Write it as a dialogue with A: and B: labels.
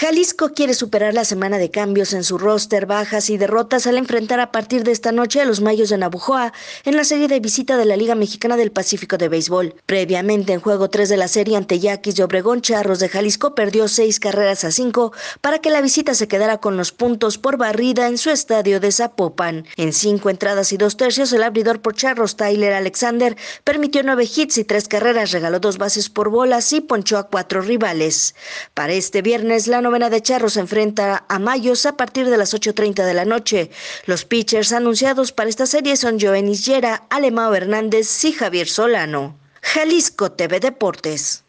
A: Jalisco quiere superar la semana de cambios en su roster, bajas y derrotas al enfrentar a partir de esta noche a los Mayos de Nabujoa en la serie de visita de la Liga Mexicana del Pacífico de Béisbol. Previamente, en juego 3 de la serie ante Yaquis de Obregón, Charros de Jalisco perdió 6 carreras a 5 para que la visita se quedara con los puntos por barrida en su estadio de Zapopan. En 5 entradas y 2 tercios, el abridor por Charros Tyler Alexander permitió 9 hits y 3 carreras, regaló 2 bases por bolas y ponchó a 4 rivales. Para este viernes, la novena de Charros enfrenta a Mayos a partir de las 8.30 de la noche. Los pitchers anunciados para esta serie son Jovenis Yera, Alemao Hernández y Javier Solano. Jalisco TV Deportes.